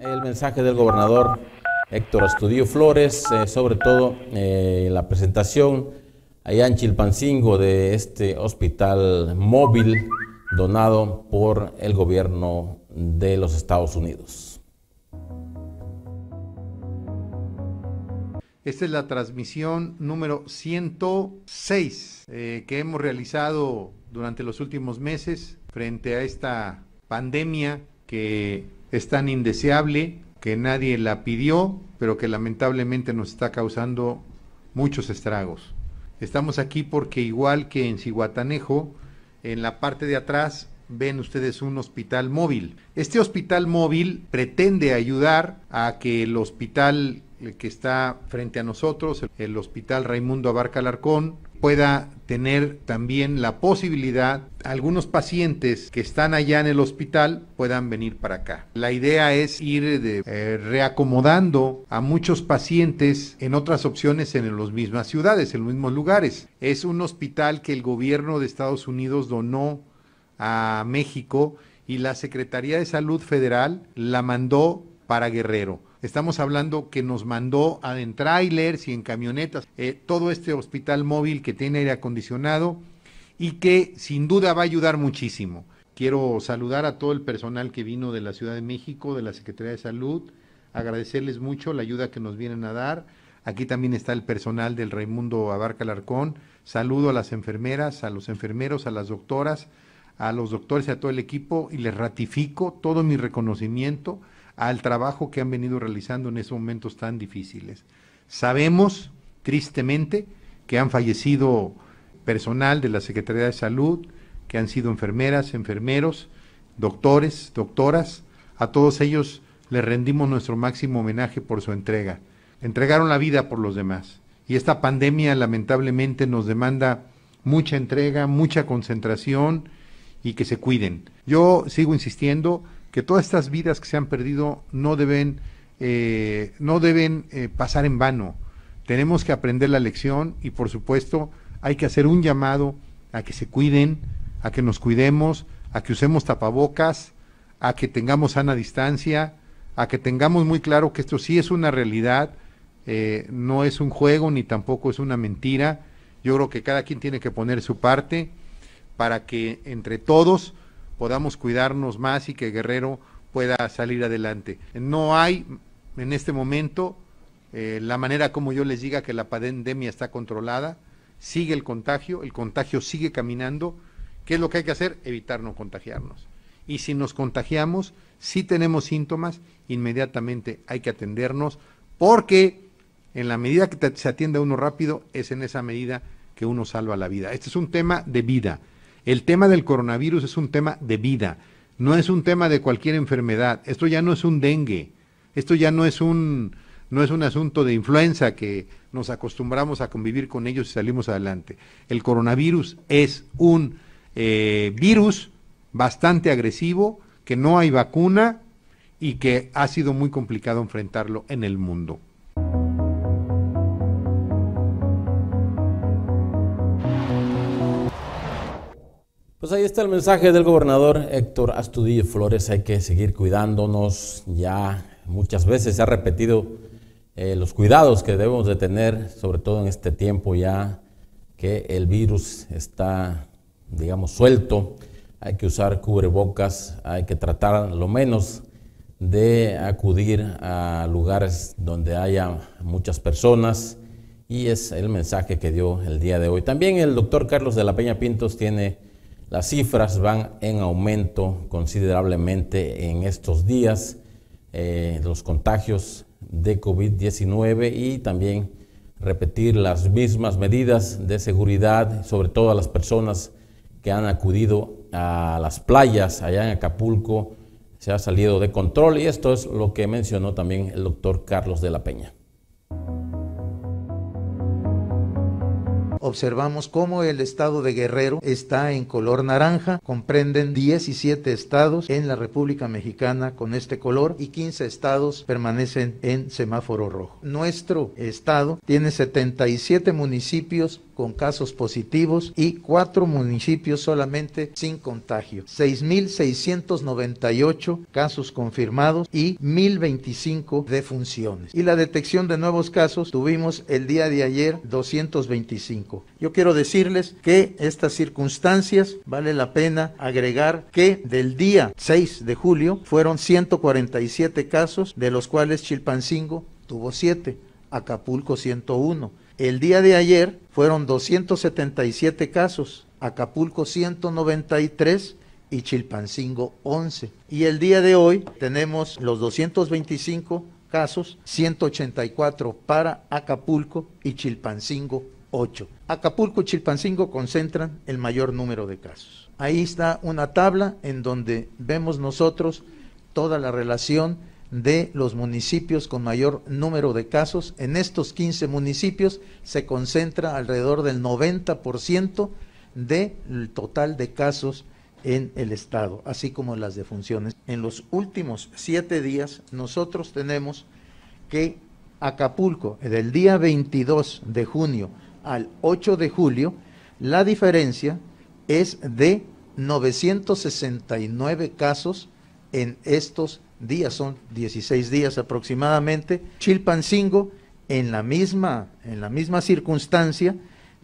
El mensaje del gobernador Héctor Estudio Flores, eh, sobre todo eh, la presentación a en Pancingo de este hospital móvil donado por el gobierno de los Estados Unidos. Esta es la transmisión número 106 eh, que hemos realizado durante los últimos meses frente a esta pandemia que es tan indeseable que nadie la pidió, pero que lamentablemente nos está causando muchos estragos. Estamos aquí porque igual que en Cihuatanejo, en la parte de atrás ven ustedes un hospital móvil. Este hospital móvil pretende ayudar a que el hospital que está frente a nosotros, el Hospital Raimundo Abarca Alarcón, pueda tener también la posibilidad algunos pacientes que están allá en el hospital puedan venir para acá. La idea es ir eh, reacomodando a muchos pacientes en otras opciones en las mismas ciudades, en los mismos lugares. Es un hospital que el gobierno de Estados Unidos donó a México y la Secretaría de Salud Federal la mandó para Guerrero. Estamos hablando que nos mandó en trailers y en camionetas eh, todo este hospital móvil que tiene aire acondicionado y que sin duda va a ayudar muchísimo. Quiero saludar a todo el personal que vino de la Ciudad de México, de la Secretaría de Salud, agradecerles mucho la ayuda que nos vienen a dar. Aquí también está el personal del Raimundo Abarca Larcón. Saludo a las enfermeras, a los enfermeros, a las doctoras, a los doctores y a todo el equipo y les ratifico todo mi reconocimiento al trabajo que han venido realizando en esos momentos tan difíciles. Sabemos, tristemente, que han fallecido personal de la Secretaría de Salud, que han sido enfermeras, enfermeros, doctores, doctoras. A todos ellos les rendimos nuestro máximo homenaje por su entrega. Entregaron la vida por los demás. Y esta pandemia lamentablemente nos demanda mucha entrega, mucha concentración y que se cuiden. Yo sigo insistiendo, que todas estas vidas que se han perdido no deben, eh, no deben eh, pasar en vano. Tenemos que aprender la lección y por supuesto hay que hacer un llamado a que se cuiden, a que nos cuidemos, a que usemos tapabocas, a que tengamos sana distancia, a que tengamos muy claro que esto sí es una realidad, eh, no es un juego ni tampoco es una mentira. Yo creo que cada quien tiene que poner su parte para que entre todos podamos cuidarnos más y que Guerrero pueda salir adelante. No hay en este momento eh, la manera como yo les diga que la pandemia está controlada, sigue el contagio, el contagio sigue caminando. ¿Qué es lo que hay que hacer? Evitar no contagiarnos. Y si nos contagiamos, si tenemos síntomas, inmediatamente hay que atendernos porque en la medida que se atiende uno rápido, es en esa medida que uno salva la vida. Este es un tema de vida. El tema del coronavirus es un tema de vida, no es un tema de cualquier enfermedad. Esto ya no es un dengue, esto ya no es un, no es un asunto de influenza que nos acostumbramos a convivir con ellos y salimos adelante. El coronavirus es un eh, virus bastante agresivo, que no hay vacuna y que ha sido muy complicado enfrentarlo en el mundo. Pues ahí está el mensaje del gobernador Héctor Astudillo Flores. Hay que seguir cuidándonos. Ya muchas veces se ha repetido eh, los cuidados que debemos de tener, sobre todo en este tiempo ya que el virus está, digamos, suelto. Hay que usar cubrebocas, hay que tratar lo menos de acudir a lugares donde haya muchas personas y es el mensaje que dio el día de hoy. También el doctor Carlos de la Peña Pintos tiene las cifras van en aumento considerablemente en estos días, eh, los contagios de COVID-19 y también repetir las mismas medidas de seguridad, sobre todo a las personas que han acudido a las playas allá en Acapulco, se ha salido de control y esto es lo que mencionó también el doctor Carlos de la Peña. observamos cómo el estado de Guerrero está en color naranja, comprenden 17 estados en la República Mexicana con este color y 15 estados permanecen en semáforo rojo. Nuestro estado tiene 77 municipios con casos positivos y 4 municipios solamente sin contagio. 6.698 casos confirmados y 1.025 defunciones. Y la detección de nuevos casos tuvimos el día de ayer 225. Yo quiero decirles que estas circunstancias vale la pena agregar que del día 6 de julio fueron 147 casos, de los cuales Chilpancingo tuvo 7, Acapulco 101. El día de ayer fueron 277 casos, Acapulco 193 y Chilpancingo 11. Y el día de hoy tenemos los 225 casos, 184 para Acapulco y Chilpancingo Acapulco y Chilpancingo concentran el mayor número de casos. Ahí está una tabla en donde vemos nosotros toda la relación de los municipios con mayor número de casos. En estos 15 municipios se concentra alrededor del 90% del total de casos en el Estado, así como las defunciones. En los últimos siete días nosotros tenemos que Acapulco, el día 22 de junio al 8 de julio, la diferencia es de 969 casos en estos días, son 16 días aproximadamente. Chilpancingo, en la misma, en la misma circunstancia,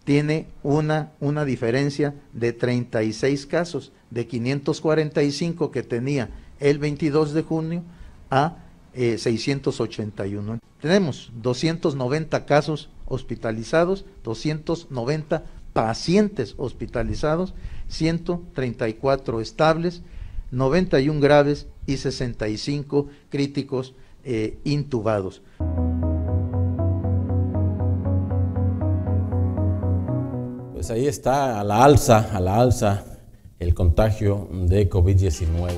tiene una, una diferencia de 36 casos, de 545 que tenía el 22 de junio a 681. Eh, Tenemos 290 casos hospitalizados, 290 pacientes hospitalizados, 134 estables, 91 graves y 65 críticos eh, intubados. Pues ahí está a la alza, a la alza el contagio de COVID-19.